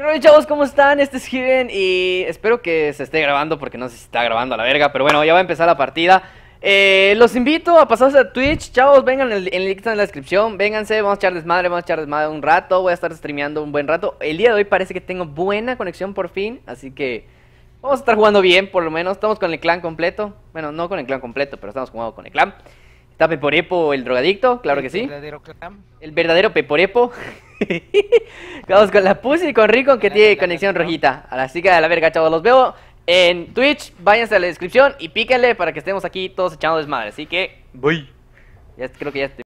¡Hola chavos? ¿Cómo están? Este es Hiven y espero que se esté grabando porque no sé si está grabando a la verga, pero bueno, ya va a empezar la partida. Eh, los invito a pasarse a Twitch, chavos, vengan, el, el link está en la descripción, vénganse, vamos a echar desmadre, vamos a echar desmadre un rato, voy a estar streameando un buen rato. El día de hoy parece que tengo buena conexión por fin, así que vamos a estar jugando bien por lo menos, estamos con el clan completo, bueno, no con el clan completo, pero estamos jugando con el clan. ¿Está Peporepo el drogadicto? Claro que sí. Verdadero clam. El verdadero Peporepo. Vamos con la Pussy y con Rico que tiene conexión rojita. Así que a la verga, chavos, los veo en Twitch. Váyanse a la descripción y píquenle para que estemos aquí todos echando desmadre. Así que voy. Ya creo que ya estoy.